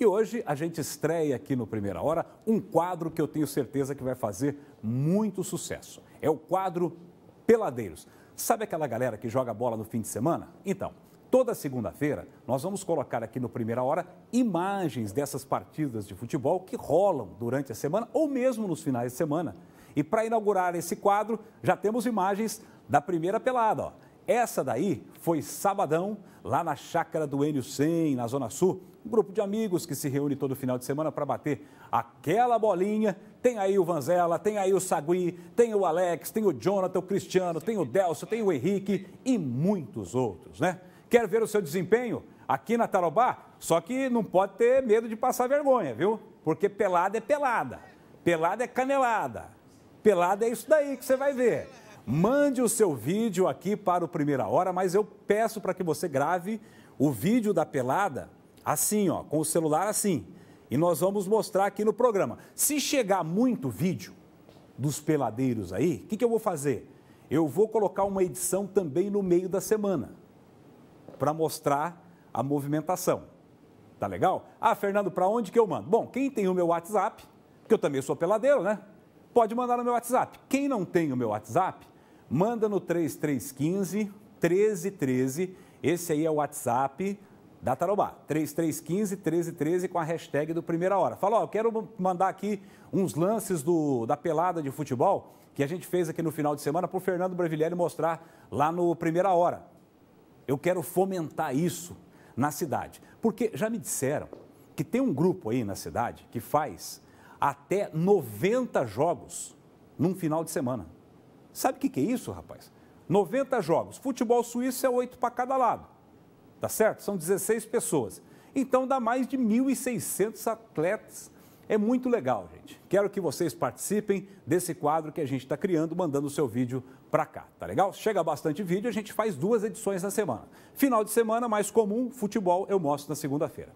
E hoje a gente estreia aqui no Primeira Hora um quadro que eu tenho certeza que vai fazer muito sucesso. É o quadro Peladeiros. Sabe aquela galera que joga bola no fim de semana? Então, toda segunda-feira nós vamos colocar aqui no Primeira Hora imagens dessas partidas de futebol que rolam durante a semana ou mesmo nos finais de semana. E para inaugurar esse quadro, já temos imagens da primeira pelada. Ó. Essa daí foi sabadão, lá na chácara do Enio 100, na Zona Sul. Um grupo de amigos que se reúne todo final de semana para bater aquela bolinha. Tem aí o Vanzela, tem aí o Sagui, tem o Alex, tem o Jonathan, o Cristiano, tem o Delcio, tem o Henrique e muitos outros, né? Quer ver o seu desempenho aqui na Tarobá? Só que não pode ter medo de passar vergonha, viu? Porque pelada é pelada, pelada é canelada, pelada é isso daí que você vai ver. Mande o seu vídeo aqui para o Primeira Hora, mas eu peço para que você grave o vídeo da pelada assim, ó, com o celular assim. E nós vamos mostrar aqui no programa. Se chegar muito vídeo dos peladeiros aí, o que, que eu vou fazer? Eu vou colocar uma edição também no meio da semana para mostrar a movimentação. Tá legal? Ah, Fernando, para onde que eu mando? Bom, quem tem o meu WhatsApp, que eu também sou peladeiro, né? Pode mandar no meu WhatsApp. Quem não tem o meu WhatsApp, Manda no 3315 1313. Esse aí é o WhatsApp da Tarobá. 3315 1313 com a hashtag do Primeira Hora. Fala, ó, eu quero mandar aqui uns lances do, da pelada de futebol que a gente fez aqui no final de semana para o Fernando Brevilhelli mostrar lá no Primeira Hora. Eu quero fomentar isso na cidade. Porque já me disseram que tem um grupo aí na cidade que faz até 90 jogos num final de semana. Sabe o que, que é isso, rapaz? 90 jogos. Futebol suíço é 8 para cada lado. Tá certo? São 16 pessoas. Então dá mais de 1.600 atletas. É muito legal, gente. Quero que vocês participem desse quadro que a gente está criando, mandando o seu vídeo para cá, tá legal? Chega bastante vídeo, a gente faz duas edições na semana. Final de semana, mais comum, futebol, eu mostro na segunda-feira.